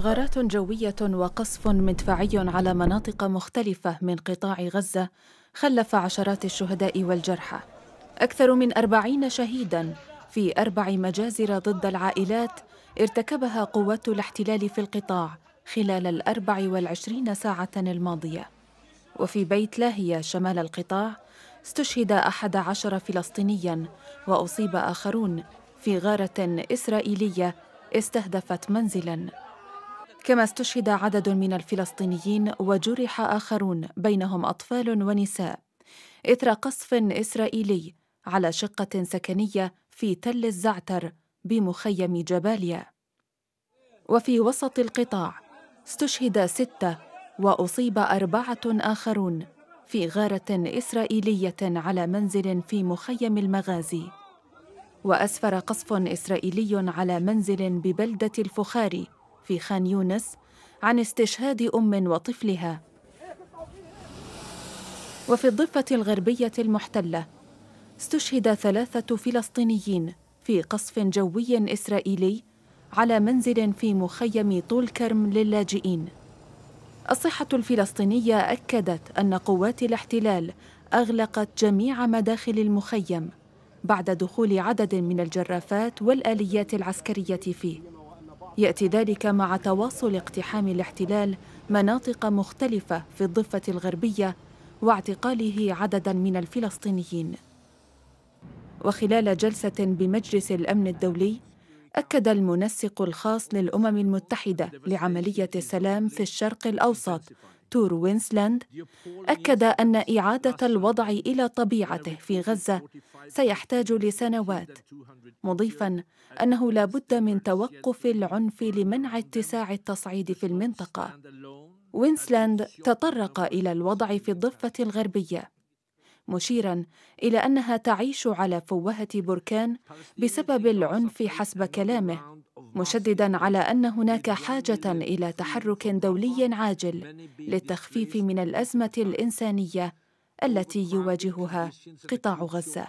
غارات جوية وقصف مدفعي على مناطق مختلفة من قطاع غزة خلف عشرات الشهداء والجرحى أكثر من أربعين شهيداً في أربع مجازر ضد العائلات ارتكبها قوات الاحتلال في القطاع خلال الأربع والعشرين ساعة الماضية وفي بيت لاهية شمال القطاع استشهد أحد عشر فلسطينياً وأصيب آخرون في غارة إسرائيلية استهدفت منزلاً كما استشهد عدد من الفلسطينيين وجرح اخرون بينهم اطفال ونساء اثر قصف اسرائيلي على شقه سكنيه في تل الزعتر بمخيم جباليا وفي وسط القطاع استشهد سته واصيب اربعه اخرون في غاره اسرائيليه على منزل في مخيم المغازي واسفر قصف اسرائيلي على منزل ببلده الفخاري في خان يونس عن استشهاد أم وطفلها وفي الضفة الغربية المحتلة استشهد ثلاثة فلسطينيين في قصف جوي إسرائيلي على منزل في مخيم طول كرم للاجئين الصحة الفلسطينية أكدت أن قوات الاحتلال أغلقت جميع مداخل المخيم بعد دخول عدد من الجرافات والآليات العسكرية فيه يأتي ذلك مع تواصل اقتحام الاحتلال مناطق مختلفة في الضفة الغربية واعتقاله عددا من الفلسطينيين وخلال جلسة بمجلس الأمن الدولي أكد المنسق الخاص للأمم المتحدة لعملية السلام في الشرق الأوسط الدكتور وينسلاند أكد أن إعادة الوضع إلى طبيعته في غزة سيحتاج لسنوات مضيفا أنه لا بد من توقف العنف لمنع اتساع التصعيد في المنطقة وينسلاند تطرق إلى الوضع في الضفة الغربية مشيرا الى انها تعيش على فوهه بركان بسبب العنف حسب كلامه مشددا على ان هناك حاجه الى تحرك دولي عاجل للتخفيف من الازمه الانسانيه التي يواجهها قطاع غزه